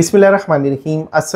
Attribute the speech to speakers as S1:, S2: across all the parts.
S1: बिसमीम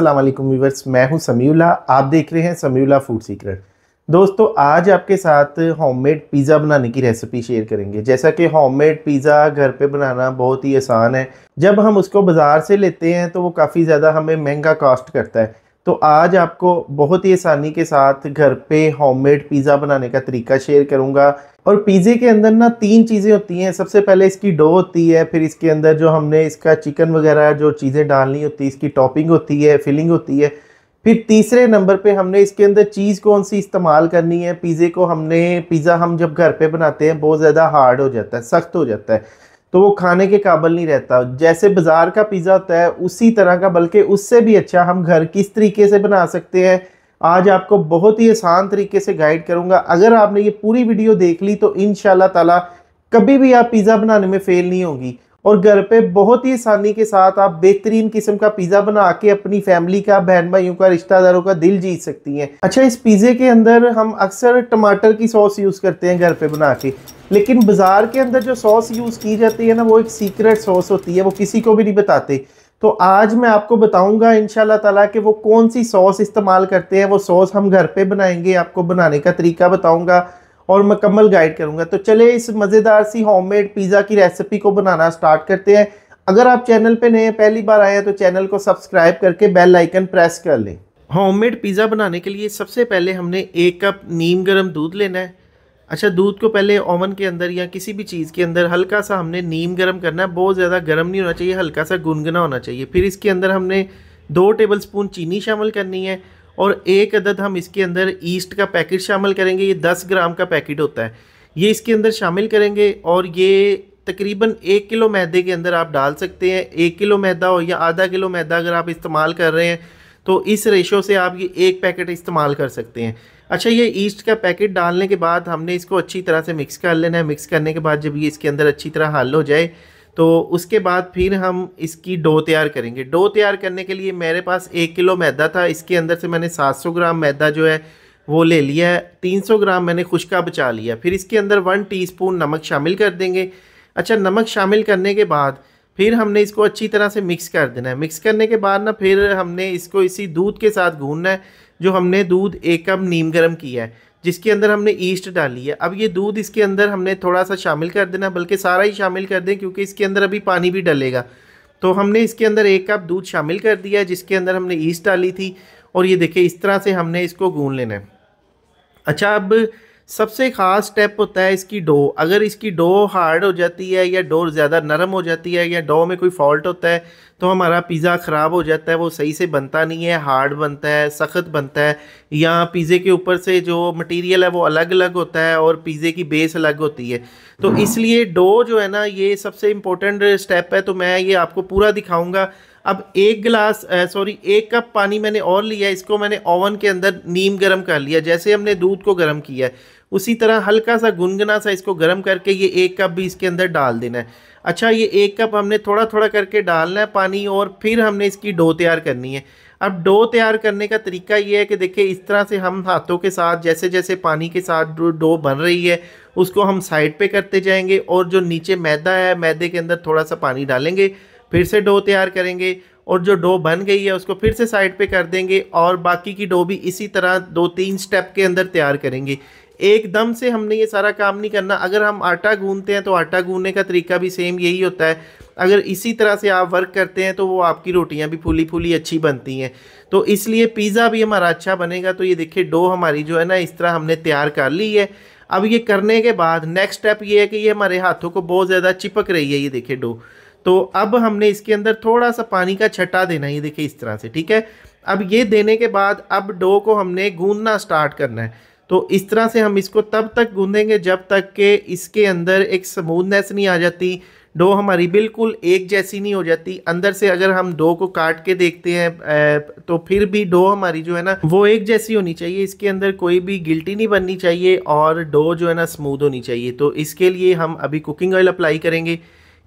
S1: अल्लाम वीवर्स मैं हूं समीला आप देख रहे हैं समीला फूड सीक्रेट दोस्तों आज आपके साथ होममेड पिज़्ज़ा बनाने की रेसिपी शेयर करेंगे जैसा कि होममेड पिज़्ज़ा घर पे बनाना बहुत ही आसान है जब हम उसको बाज़ार से लेते हैं तो वो काफ़ी ज़्यादा हमें महंगा कॉस्ट करता है तो आज आपको बहुत ही आसानी के साथ घर पे होममेड पिज़्ज़ा बनाने का तरीका शेयर करूंगा और पिज़्ज़े के अंदर ना तीन चीज़ें होती हैं सबसे पहले इसकी डो होती है फिर इसके अंदर जो हमने इसका चिकन वगैरह जो चीज़ें डालनी होती है इसकी टॉपिंग होती है फिलिंग होती है फिर तीसरे नंबर पे हमने इसके अंदर चीज़ कौन सी इस्तेमाल करनी है पिज़्ज़े को हमने पिज़्ज़ा हम जब घर पे बनाते हैं बहुत ज़्यादा हार्ड हो जाता है सख्त हो जाता है तो वो खाने के काबल नहीं रहता जैसे बाज़ार का पिज़्ज़ा होता है उसी तरह का बल्कि उससे भी अच्छा हम घर किस तरीके से बना सकते हैं आज आपको बहुत ही आसान तरीके से गाइड करूँगा अगर आपने ये पूरी वीडियो देख ली तो इन ताला कभी भी आप पिज़्ज़ा बनाने में फ़ेल नहीं होगी और घर पे बहुत ही आसानी के साथ आप बेहतरीन किस्म का पिज़्ज़ा बना के अपनी फैमिली का बहन भाइयों का रिश्तेदारों का दिल जीत सकती हैं अच्छा इस पिज़्ज़े के अंदर हम अक्सर टमाटर की सॉस यूज़ करते हैं घर पे बना के लेकिन बाज़ार के अंदर जो सॉस यूज़ की जाती है ना वो एक सीक्रेट सॉस होती है वो किसी को भी नहीं बताते तो आज मैं आपको बताऊंगा इन ताला कि वो कौन सी सॉस इस्तेमाल करते हैं वो सॉस हम घर पे बनाएंगे आपको बनाने का तरीका बताऊंगा और मुकम्मल गाइड करूँगा तो चले इस मज़ेदार सी होममेड पिज़्ज़ा की रेसिपी को बनाना स्टार्ट करते हैं अगर आप चैनल पे नए पहली बार आए हैं तो चैनल को सब्सक्राइब करके बेल आइकन प्रेस कर लें होममेड पिज़्ज़ा बनाने के लिए सबसे पहले हमने एक कप नीम गर्म दूध लेना है अच्छा दूध को पहले ओवन के अंदर या किसी भी चीज़ के अंदर हल्का सा हमने नीम गर्म करना है बहुत ज़्यादा गर्म नहीं होना चाहिए हल्का सा गुनगुना होना चाहिए फिर इसके अंदर हमने दो टेबल स्पून चीनी शामिल करनी है और एक अदद हम इसके अंदर ईस्ट का पैकेट शामिल करेंगे ये दस ग्राम का पैकेट होता है ये इसके अंदर शामिल करेंगे और ये तकरीबन एक किलो मैदे के अंदर आप डाल सकते हैं एक किलो मैदा हो या आधा किलो मैदा अगर आप इस्तेमाल कर रहे हैं तो इस रेशो से आप ये एक पैकेट इस्तेमाल कर सकते हैं अच्छा ये ईस्ट का पैकेट डालने के बाद हमने इसको अच्छी तरह से मिक्स कर लेना है मिक्स करने के बाद जब ये इसके अंदर अच्छी तरह हल हो जाए तो उसके बाद फिर हम इसकी डो तैयार करेंगे डो तैयार करने के लिए मेरे पास एक किलो मैदा था इसके अंदर से मैंने 700 ग्राम मैदा जो है वो ले लिया है 300 ग्राम मैंने खुशका बचा लिया फिर इसके अंदर वन टीस्पून नमक शामिल कर देंगे अच्छा नमक शामिल करने के बाद फिर हमने इसको अच्छी तरह से मिक्स कर देना है मिक्स करने के बाद ना फिर हमने इसको इसी दूध के साथ भूनना है जो हमने दूध एक कप नीम गर्म किया है जिसके अंदर हमने ईस्ट डाली है अब ये दूध इसके अंदर हमने थोड़ा सा शामिल कर देना बल्कि सारा ही शामिल कर दें क्योंकि इसके अंदर अभी पानी भी डलेगा तो हमने इसके अंदर एक कप दूध शामिल कर दिया जिसके अंदर हमने ईस्ट डाली थी और ये देखिए इस तरह से हमने इसको गून लेना है अच्छा अब सबसे ख़ास स्टेप होता है इसकी डो अगर इसकी डो हार्ड हो जाती है या डो ज़्यादा नरम हो जाती है या डो में कोई फॉल्ट होता है तो हमारा पिज़्ज़ा ख़राब हो जाता है वो सही से बनता नहीं है हार्ड बनता है सख्त बनता है या पिज़्ज़े के ऊपर से जो मटेरियल है वो अलग अलग होता है और पिज़्ज़े की बेस अलग होती है तो इसलिए डो जो है ना ये सबसे इम्पोर्टेंट स्टेप है तो मैं ये आपको पूरा दिखाऊँगा अब एक गिलास सॉरी एक कप पानी मैंने और लिया इसको मैंने ओवन के अंदर नीम गर्म कर लिया जैसे हमने दूध को गर्म किया है उसी तरह हल्का सा गुनगुना सा इसको गर्म करके ये एक कप भी इसके अंदर डाल देना है अच्छा ये एक कप हमने थोड़ा थोड़ा करके डालना है पानी और फिर हमने इसकी डो तैयार करनी है अब डो तैयार करने का तरीका ये है कि देखिए इस तरह से हम हाथों के साथ जैसे जैसे पानी के साथ डो बन रही है उसको हम साइड पे करते जाएंगे और जो नीचे मैदा है मैदे के अंदर थोड़ा सा पानी डालेंगे फिर से डो तैयार करेंगे और जो डो बन गई है उसको फिर से साइड पे कर देंगे और बाकी की डो भी इसी तरह दो तीन स्टेप के अंदर तैयार करेंगे एकदम से हमने ये सारा काम नहीं करना अगर हम आटा गूंदते हैं तो आटा गूंदने का तरीका भी सेम यही होता है अगर इसी तरह से आप वर्क करते हैं तो वो आपकी रोटियां भी फूली फूली अच्छी बनती हैं तो इसलिए पिज़्ज़ा भी हमारा अच्छा बनेगा तो ये देखिए डो हमारी जो है ना इस तरह हमने तैयार कर ली है अब ये करने के बाद नेक्स्ट स्टेप ये है कि ये हमारे हाथों को बहुत ज़्यादा चिपक रही है ये देखिए डो तो अब हमने इसके अंदर थोड़ा सा पानी का छटा देना ये देखिए इस तरह से ठीक है अब ये देने के बाद अब डो को हमने गूंदना स्टार्ट करना है तो इस तरह से हम इसको तब तक गूंदेंगे जब तक के इसके अंदर एक स्मूदनेस नहीं आ जाती डो हमारी बिल्कुल एक जैसी नहीं हो जाती अंदर से अगर हम डो को काट के देखते हैं तो फिर भी डो हमारी जो है ना वो एक जैसी होनी चाहिए इसके अंदर कोई भी गिल्टी नहीं बननी चाहिए और डो जो है ना स्मूद होनी चाहिए तो इसके लिए हम अभी कुकिंग ऑयल अप्लाई करेंगे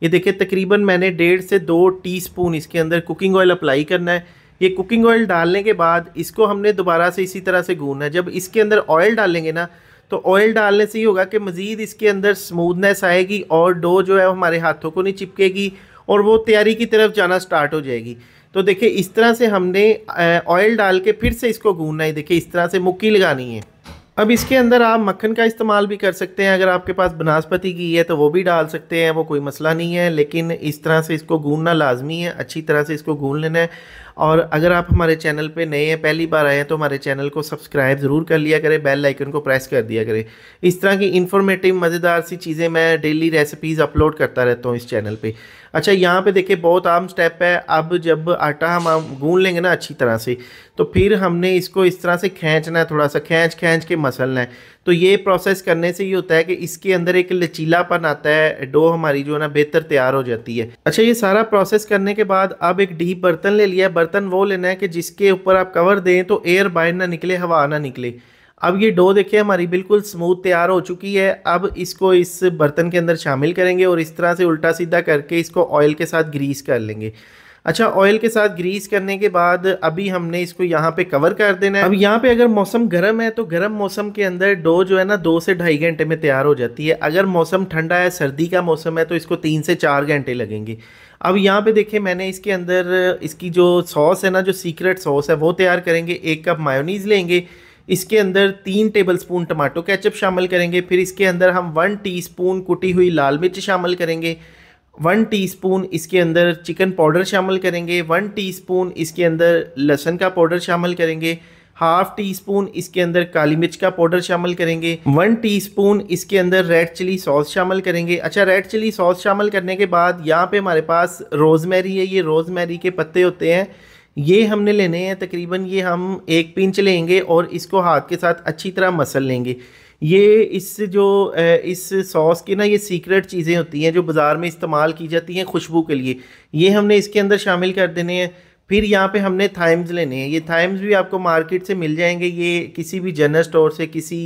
S1: ये देखिए तकरीबन मैंने डेढ़ से दो टीस्पून इसके अंदर कुकिंग ऑयल अप्लाई करना है ये कुकिंग ऑयल डालने के बाद इसको हमने दोबारा से इसी तरह से गूंदना है जब इसके अंदर ऑयल डालेंगे ना तो ऑयल डालने से ये होगा कि मज़ीद इसके अंदर स्मूदनेस आएगी और डो जो है हमारे हाथों को नहीं चिपकेगी और वो तैयारी की तरफ जाना स्टार्ट हो जाएगी तो देखिए इस तरह से हमने ऑयल डाल के फिर से इसको गूंदना है देखिए इस तरह से मुक्की लगानी है अब इसके अंदर आप मक्खन का इस्तेमाल भी कर सकते हैं अगर आपके पास बनास्पति घी है तो वो भी डाल सकते हैं वो कोई मसला नहीं है लेकिन इस तरह से इसको गूंढना लाजमी है अच्छी तरह से इसको गूंढ लेना है और अगर आप हमारे चैनल पे नए हैं पहली बार आए हैं तो हमारे चैनल को सब्सक्राइब ज़रूर कर लिया करें बेल आइकन को प्रेस कर दिया करें इस तरह की इन्फॉर्मेटिव मज़ेदार सी चीज़ें मैं डेली रेसिपीज़ अपलोड करता रहता हूँ इस चैनल पर अच्छा यहाँ पर देखिए बहुत आम स्टेप है अब जब आटा हम गून लेंगे ना अच्छी तरह से तो फिर हमने इसको इस तरह से खींचना है थोड़ा सा खींच खींच के मसलना है तो ये प्रोसेस करने से ये होता है कि इसके अंदर एक लचीलापन आता है डो हमारी जो है ना बेहतर तैयार हो जाती है अच्छा ये सारा प्रोसेस करने के बाद अब एक डीप बर्तन ले लिया बर्तन वो लेना है कि जिसके ऊपर आप कवर दें तो एयर बाहर ना निकले हवा ना निकले अब ये डो देखिए हमारी बिल्कुल स्मूथ तैयार हो चुकी है अब इसको इस बर्तन के अंदर शामिल करेंगे और इस तरह से उल्टा सीधा करके इसको ऑयल के साथ ग्रीस कर लेंगे अच्छा ऑयल के साथ ग्रीस करने के बाद अभी हमने इसको यहाँ पे कवर कर देना है अब यहाँ पे अगर मौसम गर्म है तो गर्म मौसम के अंदर डो जो है ना दो से ढाई घंटे में तैयार हो जाती है अगर मौसम ठंडा है सर्दी का मौसम है तो इसको तीन से चार घंटे लगेंगे अब यहाँ पे देखें मैंने इसके अंदर इसकी जो सॉस है ना जो सीक्रेट सॉस है वो तैयार करेंगे एक कप मायोनीज़ लेंगे इसके अंदर तीन टेबल स्पून टमाटो केचप शामिल करेंगे फिर इसके अंदर हम वन टीस्पून कुटी हुई लाल मिर्च शामिल करेंगे वन टीस्पून इसके अंदर चिकन पाउडर शामिल करेंगे वन टीस्पून इसके अंदर लहसन का पाउडर शामिल करेंगे हाफ टी स्पून इसके अंदर काली मिर्च का पाउडर शामिल करेंगे वन टीस्पून इसके अंदर रेड चिली सॉस शामिल करेंगे अच्छा रेड चिली सॉस शामिल करने के बाद यहाँ पे हमारे पास रोज़मेरी है ये रोज़मेरी के पत्ते होते हैं ये हमने लेने हैं तकरीबन ये हम एक पिंच लेंगे और इसको हाथ के साथ अच्छी तरह मसल लेंगे ये इस जो इस सॉस की ना ये सीक्रेट चीज़ें होती हैं जो बाज़ार में इस्तेमाल की जाती हैं खुशबू के लिए ये हमने इसके अंदर शामिल कर देने हैं फिर यहाँ पे हमने थाइम्स लेने हैं ये थाइम्स भी आपको मार्केट से मिल जाएंगे ये किसी भी जनरल स्टोर से किसी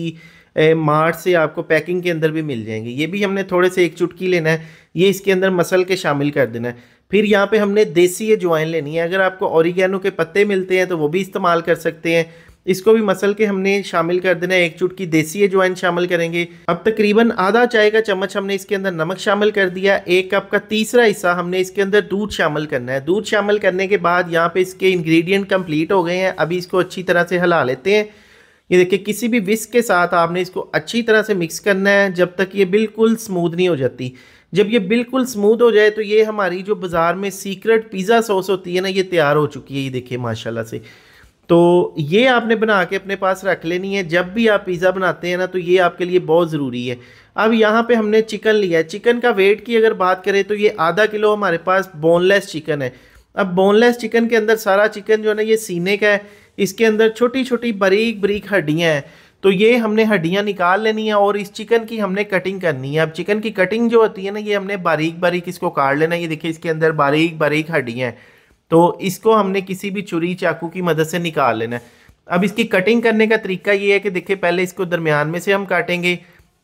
S1: मार्ट से आपको पैकिंग के अंदर भी मिल जाएंगे ये भी हमने थोड़े से एक चुटकी लेना है ये इसके अंदर मसल के शामिल कर देना है फिर यहाँ पे हमने देसी अजवाइन लेनी है अगर आपको औरिगैनो के पत्ते मिलते हैं तो वो भी इस्तेमाल कर सकते हैं इसको भी मसल के हमने शामिल कर देना है एक चुटकी देसी अजवाइन शामिल करेंगे अब तकरीबन आधा चाय का चम्मच हमने इसके अंदर नमक शामिल कर दिया एक कप का तीसरा हिस्सा हमने इसके अंदर दूध शामिल करना है दूध शामिल करने के बाद यहाँ पे इसके इंग्रेडिएंट कंप्लीट हो गए हैं अभी इसको अच्छी तरह से हला लेते हैं ये देखिए किसी भी विस्क के साथ आपने इसको अच्छी तरह से मिक्स करना है जब तक ये बिल्कुल स्मूद नहीं हो जाती जब ये बिल्कुल स्मूद हो जाए तो ये हमारी जो बाज़ार में सीक्रेट पिज़्ज़ा सॉस होती है ना ये तैयार हो चुकी है ये देखिए माशाल्लाह से तो ये आपने बना के अपने पास रख लेनी है जब भी आप पिज़्ज़ा बनाते हैं ना तो ये आपके लिए बहुत ज़रूरी है अब यहाँ पे हमने चिकन लिया है चिकन का वेट की अगर बात करें तो ये आधा किलो हमारे पास बोनलेस चिकन है अब बोनलेस चिकन के अंदर सारा चिकन जो है ना ये सीने का है इसके अंदर छोटी छोटी बारीक बारीक हड्डियाँ हैं तो ये हमने हड्डियाँ निकाल लेनी है और इस चिकन की हमने कटिंग करनी है अब चिकन की कटिंग जो होती है ना ये हमने बारीक बारीक इसको काट लेना ये देखिए इसके अंदर बारीक बारीक हड्डियाँ हैं तो इसको हमने किसी भी चुरी चाकू की मदद से निकाल लेना है अब इसकी कटिंग करने का तरीका ये है कि देखिए पहले इसको दरमियान में से हम काटेंगे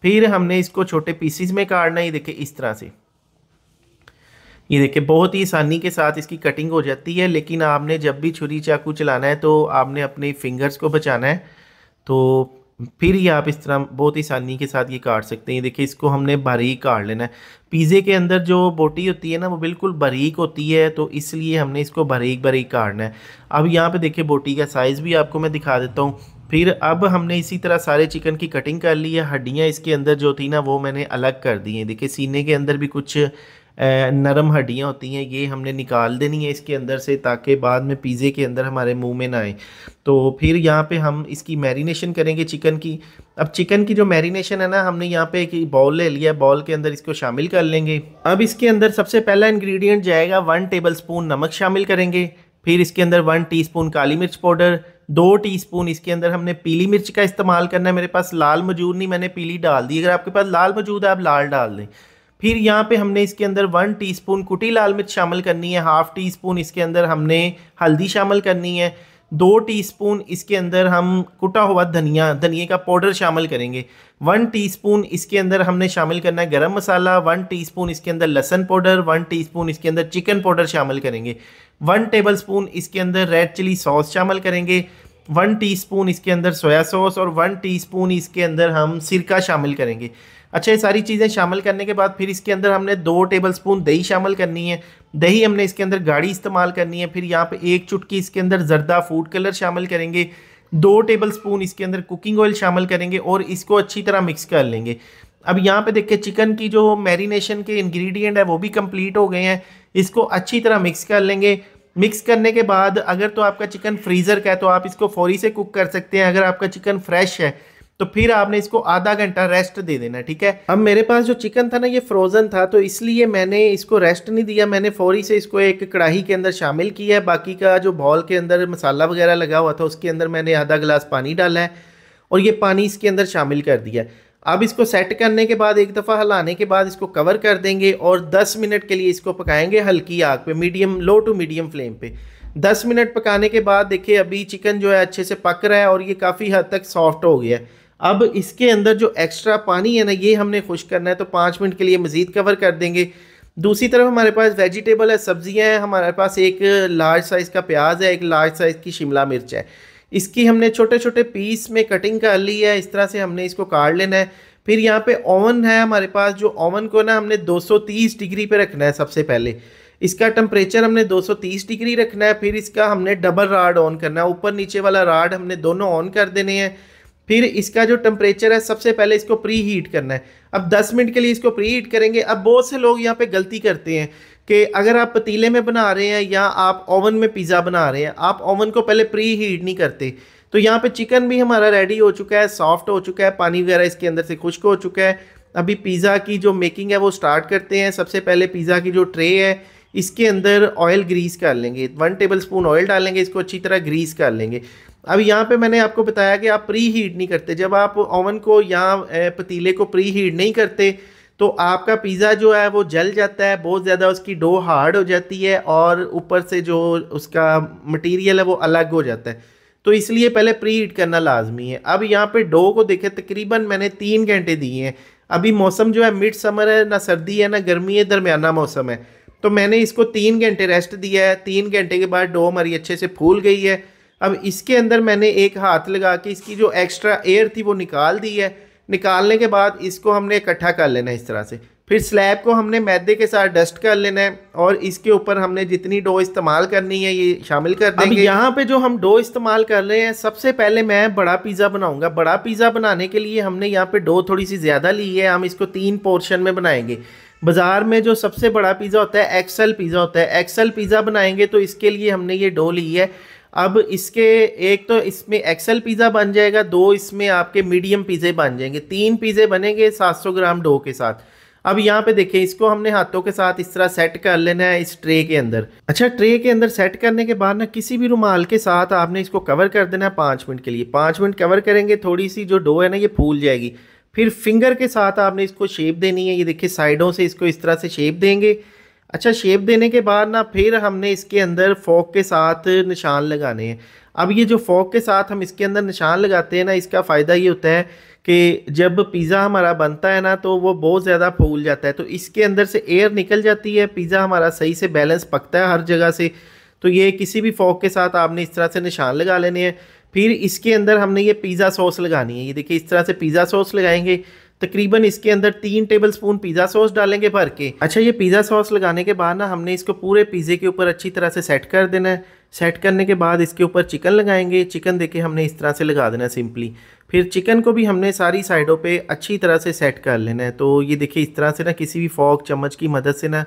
S1: फिर हमने इसको छोटे पीसीज में काटना ही देखे इस तरह से ये देखिए बहुत ही आसानी के साथ इसकी कटिंग हो जाती है लेकिन आपने जब भी छुरी चाकू चलाना है तो आपने अपने फिंगर्स को बचाना है तो फिर ये आप इस तरह बहुत ही आसानी के साथ ये काट सकते हैं देखिए इसको हमने बारीक काट लेना है पिज़्ज़े के अंदर जो बोटी होती है ना वो बिल्कुल बारीक होती है तो इसलिए हमने इसको बारीक बारीक काटना है अब यहाँ पे देखिए बोटी का साइज़ भी आपको मैं दिखा देता हूँ फिर अब हमने इसी तरह सारे चिकन की कटिंग कर ली है हड्डियाँ इसके अंदर जो थी ना वो मैंने अलग कर दी हैं देखिए सीने के अंदर भी कुछ नरम हड्डियाँ होती हैं ये हमने निकाल देनी है इसके अंदर से ताकि बाद में पिज़्ज़े के अंदर हमारे मुंह में ना आए तो फिर यहाँ पे हम इसकी मैरिनेशन करेंगे चिकन की अब चिकन की जो मैरिनेशन है ना हमने यहाँ पे एक बॉल ले लिया बॉल के अंदर इसको शामिल कर लेंगे अब इसके अंदर सबसे पहला इन्ग्रीडियंट जाएगा वन स्पून नमक शामिल करेंगे फिर इसके अंदर वन टी काली मिर्च पाउडर दो टीस्पून इसके अंदर हमने पीली मिर्च का इस्तेमाल करना है मेरे पास लाल मौजूद नहीं मैंने पीली डाल दी अगर आपके पास लाल मौजूद है आप लाल डाल दें फिर यहाँ पे हमने इसके अंदर वन टीस्पून कुटी लाल मिर्च शामिल करनी है हाफ़ टी स्पून इसके अंदर हमने हल्दी शामिल करनी है दो टीस्पून इसके अंदर हम कुटा हुआ धनिया धनिए का पाउडर शामिल करेंगे वन टीस्पून इसके अंदर हमने शामिल करना है गरम मसाला वन टीस्पून इसके अंदर लहसन पाउडर वन टीस्पून इसके अंदर चिकन पाउडर शामिल करेंगे वन टेबलस्पून इसके अंदर रेड चिली सॉस शामिल करेंगे वन टीस्पून इसके अंदर सोया सॉस और वन टीस्पून इसके अंदर हम सिरका शामिल करेंगे अच्छा ये सारी चीज़ें शामिल करने के बाद फिर इसके अंदर हमने दो टेबल स्पून दही शामिल करनी है दही हमने इसके अंदर गाढ़ी इस्तेमाल करनी है फिर यहाँ पे एक चुटकी इसके अंदर जर्दा फूड कलर शामिल करेंगे दो टेबल स्पून इसके अंदर कुकिंग ऑयल शामिल करेंगे और इसको अच्छी तरह मिक्स कर लेंगे अब यहाँ पे देखिए चिकन की जो मैरिनेशन के इंग्रेडिएंट है वो भी कंप्लीट हो गए हैं इसको अच्छी तरह मिक्स कर लेंगे मिक्स करने के बाद अगर तो आपका चिकन फ्रीज़र का है तो आप इसको फौरी से कुक कर सकते हैं अगर आपका चिकन फ्रेश है तो फिर आपने इसको आधा घंटा रेस्ट दे देना ठीक है अब मेरे पास जो चिकन था ना ये फ्रोजन था तो इसलिए मैंने इसको रेस्ट नहीं दिया मैंने फौरी से इसको एक कढ़ाई के अंदर शामिल किया है बाकी का जो बॉल के अंदर मसाला वगैरह लगा हुआ था उसके अंदर मैंने आधा गिलास पानी डाला है और ये पानी इसके अंदर शामिल कर दिया अब इसको सेट करने के बाद एक दफ़ा हलाने के बाद इसको कवर कर देंगे और 10 मिनट के लिए इसको पकाएंगे हल्की आग पे medium low to medium flame पे 10 मिनट पकाने के बाद देखिए अभी चिकन जो है अच्छे से पक रहा है और ये काफ़ी हद तक सॉफ्ट हो गया है अब इसके अंदर जो एक्स्ट्रा पानी है ना ये हमने खुश करना है तो पाँच मिनट के लिए मज़ीद कवर कर देंगे दूसरी तरफ हमारे पास वेजिटेबल है सब्ज़ियाँ हैं हमारे पास एक लार्ज साइज़ का प्याज है एक लार्ज साइज़ की शिमला मिर्च है इसकी हमने छोटे छोटे पीस में कटिंग कर ली है इस तरह से हमने इसको काट लेना है फिर यहाँ पे ओवन है हमारे पास जो ओवन को ना हमने 230 डिग्री पे रखना है सबसे पहले इसका टम्परेचर हमने 230 डिग्री रखना है फिर इसका हमने डबल राड ऑन करना है ऊपर नीचे वाला राड हमने दोनों ऑन कर देने हैं फिर इसका जो टेम्परेचर है सबसे पहले इसको प्री हीट करना है अब 10 मिनट के लिए इसको प्री हीट करेंगे अब बहुत से लोग यहाँ पे गलती करते हैं कि अगर आप पतीले में बना रहे हैं या आप ओवन में पिज़्ज़ा बना रहे हैं आप ओवन को पहले प्री हीट नहीं करते तो यहाँ पे चिकन भी हमारा रेडी हो चुका है सॉफ्ट हो चुका है पानी वगैरह इसके अंदर से खुश्क हो चुका है अभी पिज़्ज़ा की जो मेकिंग है वो स्टार्ट करते हैं सबसे पहले पिज़्ज़ा की जो ट्रे है इसके अंदर ऑयल ग्रीस कर लेंगे वन टेबल स्पून ऑयल डालेंगे इसको अच्छी तरह ग्रीस कर लेंगे अब यहाँ पे मैंने आपको बताया कि आप प्री हीट नहीं करते जब आप ओवन को या पतीले को प्री हीट नहीं करते तो आपका पिज़्ज़ा जो है वो जल जाता है बहुत ज़्यादा उसकी डो हार्ड हो जाती है और ऊपर से जो उसका मटेरियल है वो अलग हो जाता है तो इसलिए पहले प्री हीट करना लाजमी है अब यहाँ पे डो को देखें तकरीबन मैंने तीन घंटे दिए हैं अभी मौसम जो है मिड समर है ना सर्दी है ना गर्मी है दरमियाना मौसम है तो मैंने इसको तीन घंटे रेस्ट दिया है तीन घंटे के बाद डो हमारी अच्छे से फूल गई है अब इसके अंदर मैंने एक हाथ लगा के इसकी जो एक्स्ट्रा एयर थी वो निकाल दी है निकालने के बाद इसको हमने इकट्ठा कर लेना है इस तरह से फिर स्लैब को हमने मैदे के साथ डस्ट कर लेना है और इसके ऊपर हमने जितनी डो इस्तेमाल करनी है ये शामिल कर देंगे अब यहाँ पे जो हम डो इस्तेमाल कर रहे हैं सबसे पहले मैं बड़ा पिज़्ज़ा बनाऊंगा बड़ा पिज़्ज़ा बनाने के लिए हमने यहाँ पे डो थोड़ी सी ज़्यादा ली है हम इसको तीन पोर्शन में बनाएंगे बाज़ार में जो सबसे बड़ा पिज़्ज़ा होता है एक्सल पिज़्ज़ा होता है एक्सल पिज़्ज़ा बनाएंगे तो इसके लिए हमने ये डो ली है अब इसके एक तो इसमें एक्सेल पिज़्ज़ा बन जाएगा दो इसमें आपके मीडियम पिज़्ज़े बन जाएंगे तीन पिज़्ज़े बनेंगे 700 ग्राम डो के साथ अब यहाँ पे देखें इसको हमने हाथों के साथ इस तरह सेट कर लेना है इस ट्रे के अंदर अच्छा ट्रे के अंदर सेट करने के बाद ना किसी भी रुमाल के साथ आपने इसको कवर कर देना है पाँच मिनट के लिए पाँच मिनट कवर करेंगे थोड़ी सी जो डो है ना ये फूल जाएगी फिर फिंगर के साथ आपने इसको शेप देनी है ये देखिए साइडों से इसको इस तरह से शेप देंगे अच्छा शेप देने के बाद ना फिर हमने इसके अंदर फोक के साथ निशान लगाने हैं अब ये जो फोक के साथ हम इसके अंदर निशान लगाते हैं ना इसका फ़ायदा ये होता है कि जब पिज़्ज़ा हमारा बनता है ना तो वो बहुत ज़्यादा फूल जाता है तो इसके अंदर से एयर निकल जाती है पिज़्ज़ा हमारा सही से बैलेंस पकता है हर जगह से तो ये किसी भी फोक के साथ आपने इस तरह से निशान लगा लेने हैं फिर इसके अंदर हमने ये पिज़्ज़ा सॉस लगानी है ये देखिए इस तरह से पिज़्ज़ा सॉस लगाएंगे तकरीबन इसके अंदर तीन टेबल स्पून पिज़्ज़ा सॉस डालेंगे भर के अच्छा ये पिज़्ज़ा सॉस लगाने के बाद ना हमने इसको पूरे पिज़्ज़े के ऊपर अच्छी तरह से सेट कर देना है सेट करने के बाद इसके ऊपर चिकन लगाएंगे चिकन देके हमने इस तरह से लगा देना है सिंपली फिर चिकन को भी हमने सारी साइडों पे अच्छी तरह से सेट कर लेना है तो ये देखिए इस तरह से ना किसी भी फॉक चम्मच की मदद से ना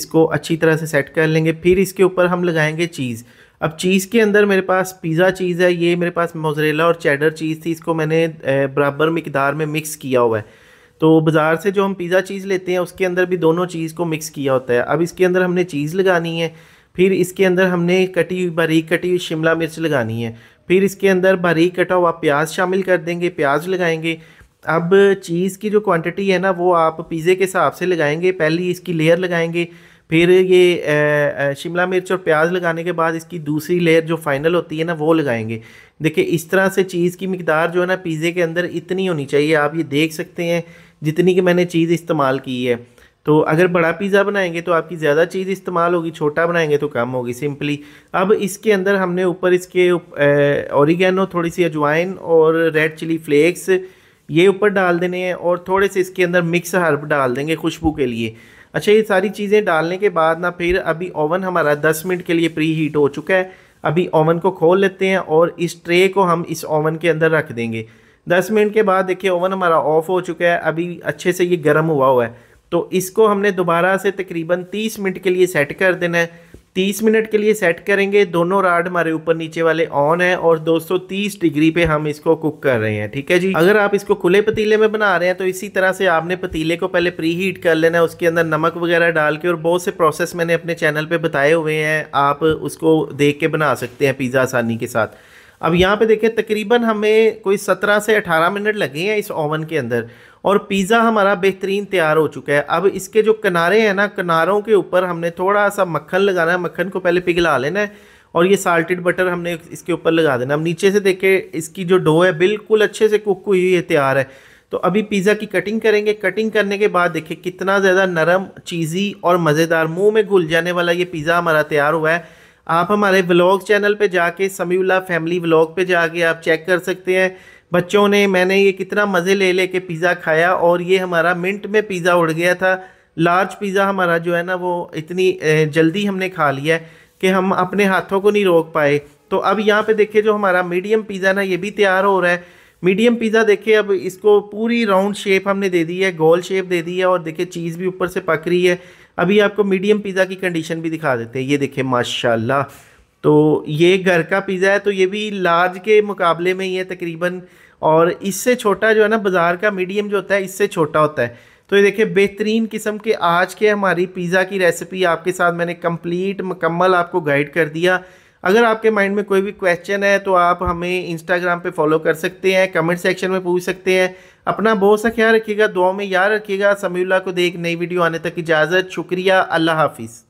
S1: इसको अच्छी तरह से सेट कर लेंगे फिर इसके ऊपर हम लगाएंगे चीज़ अब चीज़ के अंदर मेरे पास पिज़्ज़ा चीज़ है ये मेरे पास मोजरेला और चैडर चीज़ थी इसको मैंने बराबर मकदार में मिक्स किया हुआ है तो बाज़ार से जो हम पिज़्ज़ा चीज़ लेते हैं उसके अंदर भी दोनों चीज़ को मिक्स किया होता है अब इसके अंदर हमने चीज़ लगानी है फिर इसके अंदर हमने कटी हुई बारीक कटी हुई शिमला मिर्च लगानी है फिर इसके अंदर बारीक कटा हुआ प्याज शामिल कर देंगे प्याज लगाएंगे अब चीज़ की जो क्वांटिटी है ना वो आप पिज़्ज़े के हिसाब से लगाएंगे पहली इसकी लेयर लगाएंगे फिर ये शिमला मिर्च और प्याज लगाने के बाद इसकी दूसरी लेयर जो फाइनल होती है ना वो लगाएंगे देखिए इस तरह से चीज़ की मकदार जो है ना पिज़्ज़े के अंदर इतनी होनी चाहिए आप ये देख सकते हैं जितनी कि मैंने चीज़ इस्तेमाल की है तो अगर बड़ा पिज़्ज़ा बनाएंगे तो आपकी ज़्यादा चीज़ इस्तेमाल होगी छोटा बनाएंगे तो कम होगी सिंपली अब इसके अंदर हमने ऊपर इसके औरिगेनो थोड़ी सी अजवाइन और रेड चिली फ्लेक्स ये ऊपर डाल देने हैं और थोड़े से इसके अंदर मिक्स हर्ब डाल देंगे खुशबू के लिए अच्छा ये सारी चीज़ें डालने के बाद ना फिर अभी ओवन हमारा 10 मिनट के लिए प्री हीट हो चुका है अभी ओवन को खोल लेते हैं और इस ट्रे को हम इस ओवन के अंदर रख देंगे 10 मिनट के बाद देखिए ओवन हमारा ऑफ हो चुका है अभी अच्छे से ये गर्म हुआ हुआ है तो इसको हमने दोबारा से तकरीबन 30 मिनट के लिए सेट कर देना है 30 मिनट के लिए सेट करेंगे दोनों राड हमारे ऊपर नीचे वाले ऑन है और 230 डिग्री पे हम इसको कुक कर रहे हैं ठीक है जी अगर आप इसको खुले पतीले में बना रहे हैं तो इसी तरह से आपने पतीले को पहले प्री हीट कर लेना है उसके अंदर नमक वगैरह डाल के और बहुत से प्रोसेस मैंने अपने चैनल पर बताए हुए हैं आप उसको देख के बना सकते हैं पिज़्ज़ा आसानी के साथ अब यहाँ पे देखें तकरीबन हमें कोई सत्रह से अठारह मिनट लगे हैं इस ओवन के अंदर और पिज़्ज़ा हमारा बेहतरीन तैयार हो चुका है अब इसके जो किनारे हैं ना किनारों के ऊपर हमने थोड़ा सा मक्खन लगाना है मक्खन को पहले पिघला लेना है और ये साल्टेड बटर हमने इसके ऊपर लगा देना अब नीचे से देखें इसकी जो डो है बिल्कुल अच्छे से कुक हुई हुई है तैयार है तो अभी पिज़्ज़ा की कटिंग करेंगे कटिंग करने के बाद देखिए कितना ज़्यादा नरम चीज़ी और मज़ेदार मुँह में घुल जाने वाला ये पिज़्ज़ा हमारा तैयार हुआ है आप हमारे ब्लॉग चैनल पर जाके समी फैमिली व्लॉग पर जाके आप चेक कर सकते हैं बच्चों ने मैंने ये कितना मज़े ले ले के पिज़्ज़ा खाया और ये हमारा मिनट में पिज़्ज़ा उड़ गया था लार्ज पिज़्ज़ा हमारा जो है ना वो इतनी जल्दी हमने खा लिया है कि हम अपने हाथों को नहीं रोक पाए तो अब यहाँ पे देखिए जो हमारा मीडियम पिज़्ज़ा ना ये भी तैयार हो रहा है मीडियम पिज़्ज़ा देखिए अब इसको पूरी राउंड शेप हमने दे दी है गोल शेप दे दी है और देखिए चीज़ भी ऊपर से पक रही है अभी आपको मीडियम पिज़्ज़ा की कंडीशन भी दिखा देते हैं ये देखिए माशाल्लाह तो ये घर का पिज़्ज़ा है तो ये भी लार्ज के मुकाबले में ही है तकरीबन और इससे छोटा जो है ना बाज़ार का मीडियम जो होता है इससे छोटा होता है तो ये देखिए बेहतरीन किस्म के आज के हमारी पिज़्ज़ा की रेसिपी आपके साथ मैंने कंप्लीट मुकम्मल आपको गाइड कर दिया अगर आपके माइंड में कोई भी क्वेश्चन है तो आप हमें इंस्टाग्राम पे फॉलो कर सकते हैं कमेंट सेक्शन में पूछ सकते हैं अपना बहुत सा ख्याल रखिएगा दुआ में याद रखिएगा समीउल्ला को देख नई वीडियो आने तक इजाज़त शुक्रिया अल्लाह हाफिज़